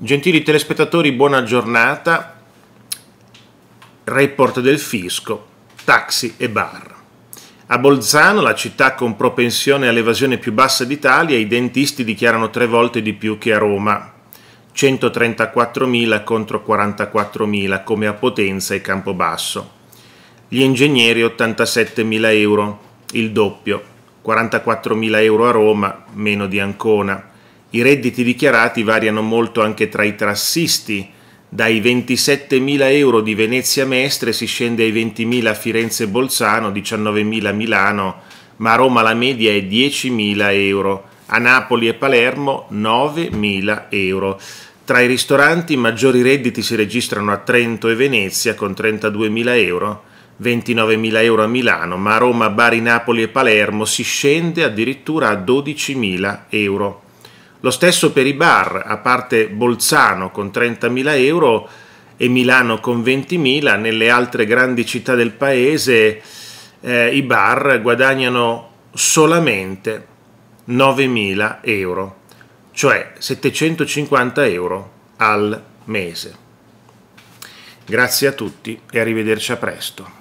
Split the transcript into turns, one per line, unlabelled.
Gentili telespettatori, buona giornata. Report del fisco, taxi e bar. A Bolzano, la città con propensione all'evasione più bassa d'Italia, i dentisti dichiarano tre volte di più che a Roma, 134.000 contro 44.000 come a Potenza e Campobasso. Gli ingegneri 87.000 euro, il doppio, 44.000 euro a Roma, meno di Ancona. I redditi dichiarati variano molto anche tra i trassisti, dai 27.000 euro di Venezia Mestre si scende ai 20.000 a Firenze e Bolzano, 19.000 a Milano, ma a Roma la media è 10.000 euro, a Napoli e Palermo 9.000 euro. Tra i ristoranti i maggiori redditi si registrano a Trento e Venezia con 32.000 euro, 29.000 euro a Milano, ma a Roma, Bari, Napoli e Palermo si scende addirittura a 12.000 euro. Lo stesso per i bar, a parte Bolzano con 30.000 euro e Milano con 20.000, nelle altre grandi città del paese eh, i bar guadagnano solamente 9.000 euro, cioè 750 euro al mese. Grazie a tutti e arrivederci a presto.